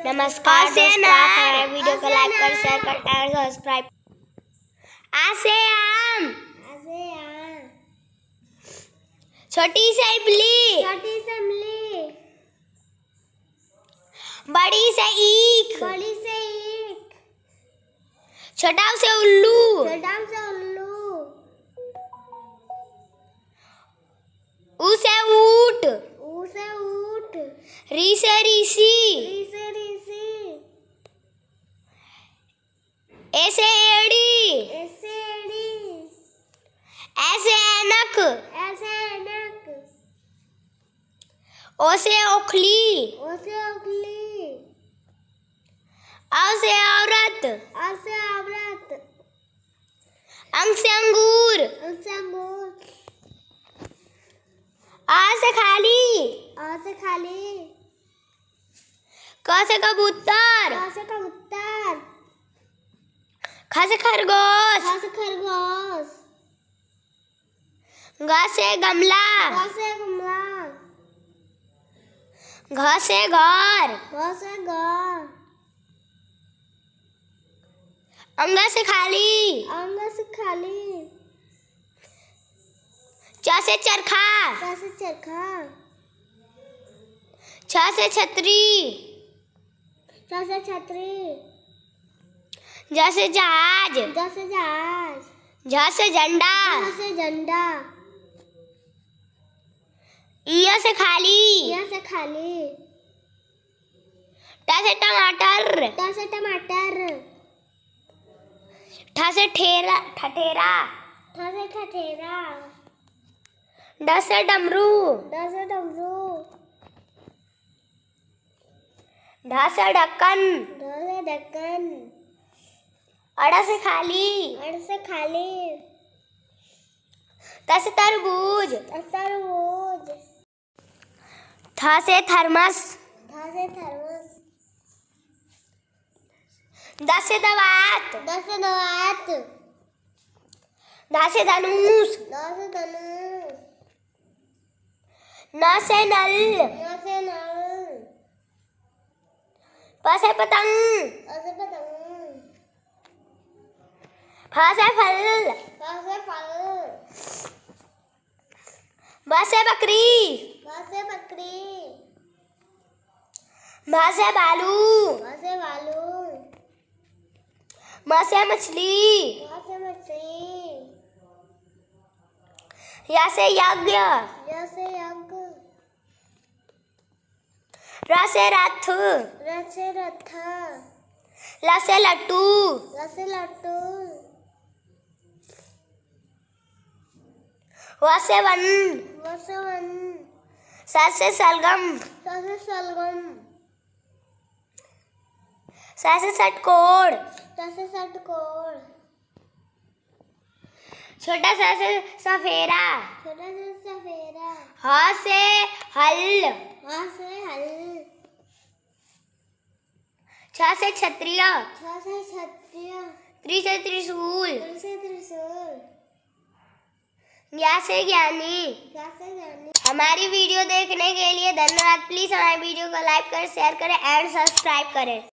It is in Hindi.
नमस्कार दोस्तों आप वीडियो को लाइक कर शेयर कर और सब्सक्राइब आसे आसे आम आम छोटी सी इमली छोटी सी इमली बड़ी से ईख बड़ी से ईख छोटा से उल्लू छोटा से उल्लू उसे ऊट उसे ऊट री से ऋषि ऐसे एड़ी ऐसे एड़ी ऐसे से ऐनक ए से ऐनक ओ ओखली ओसे ओखली औ औरत औ औरत अंग से अंगूर अंग से अंगूर आ से खाली आ से खाली क से कबूतर क से कबूतर घास खरगोश घास खरगोश घास है गमला घास है गमला घास है घर घास है घर अंगा से खाली अंगा से खाली चा से चरखा चा से चरखा छा से छतरी चा से छतरी जैसे जहाज जैसे जहाज जैसे झंडा जैसे झंडा ईय से खाली ईय से खाली टासे टमाटर टासे टमाटर ठासे ठेरा ठठेरा ठासे ठठेरा ड डमरू ड डमरू ढ से ढक्कन ढ ढक्कन अड़ा से खाली अड़ा से खाली से तरबूज तरबूज था से थर्मस था से थर्मस दस से दवात दस से दवात दस से धनुष दस से धनुष न से नल न से नल प पतंग प पतंग फस है फल फस है फल बस है बकरी बस है बकरी है बालू है बालू है मछली है मछली या से यज्ञ या से यज्ञ रसे रथ रसे रथ लसे लट्टू लसे लट्टू व से वन सलगम स सलगम स से षटकोण स से षटकोण छोटा सा से सफेरा छोटा सा सफेरा हा से हल हा से हल छ से क्षत्रिय छ से क्षत्रिय त्रि से त्रिशूल त्रि से त्रिशूल से ज्ञानी हमारी वीडियो देखने के लिए धन्यवाद प्लीज़ हमारी वीडियो को लाइक करें शेयर करें एंड सब्सक्राइब करें